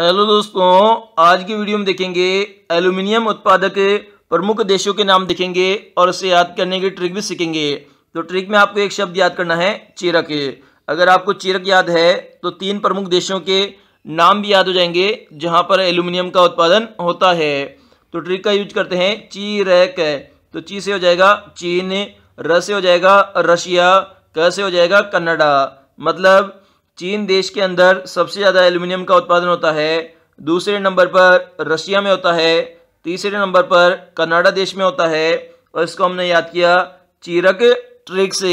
hello दोस्तों आज की वीडियो में देखेंगे एल्यूमिनियम उत्पादक प्रमुख देशों के नाम देखेंगे और उसे याद करने की ट्रिक भी सीखेंगे तो ट्रिक में आपको एक शब्द याद करना है चेरक अगर आपको चेरक याद है तो तीन प्रमुख देशों के नाम भी याद हो जाएंगे जहां पर एल्यूमिनियम का उत्पादन होता है तो ट्रिक का यूज करते हैं चीरक तो ची से हो जाएगा चीन र से हो जाएगा रशिया क से हो जाएगा कनाडा मतलब चीन देश के अंदर सबसे ज़्यादा एल्यूमिनियम का उत्पादन होता है दूसरे नंबर पर रशिया में होता है तीसरे नंबर पर कनाडा देश में होता है और इसको हमने याद किया चीरक ट्रिक से